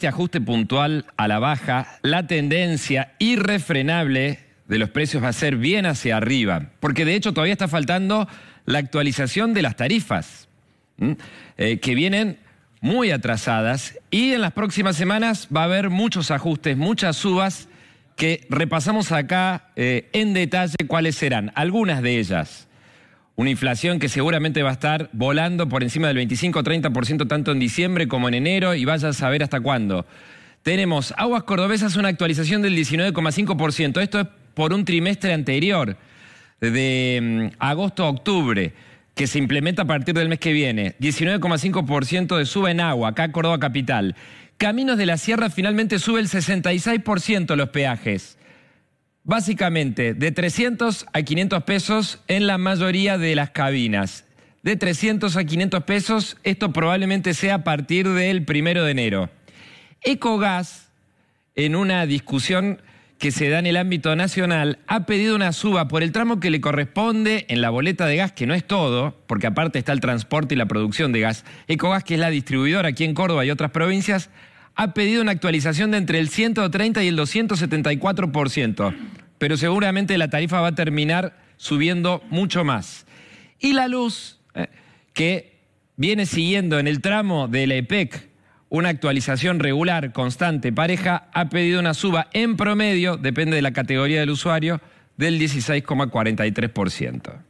este ajuste puntual a la baja, la tendencia irrefrenable de los precios va a ser bien hacia arriba, porque de hecho todavía está faltando la actualización de las tarifas, eh, que vienen muy atrasadas y en las próximas semanas va a haber muchos ajustes, muchas subas que repasamos acá eh, en detalle cuáles serán, algunas de ellas una inflación que seguramente va a estar volando por encima del 25-30% tanto en diciembre como en enero y vaya a saber hasta cuándo. Tenemos aguas cordobesas una actualización del 19,5%. Esto es por un trimestre anterior, de mm, agosto a octubre, que se implementa a partir del mes que viene. 19,5% de suba en agua, acá Córdoba Capital. Caminos de la Sierra finalmente sube el 66% los peajes. Básicamente, de 300 a 500 pesos en la mayoría de las cabinas. De 300 a 500 pesos, esto probablemente sea a partir del primero de enero. Ecogas, en una discusión que se da en el ámbito nacional, ha pedido una suba por el tramo que le corresponde en la boleta de gas, que no es todo, porque aparte está el transporte y la producción de gas. Ecogas, que es la distribuidora aquí en Córdoba y otras provincias, ha pedido una actualización de entre el 130 y el 274%, pero seguramente la tarifa va a terminar subiendo mucho más. Y la luz, eh, que viene siguiendo en el tramo de la EPEC una actualización regular, constante, pareja, ha pedido una suba en promedio, depende de la categoría del usuario, del 16,43%.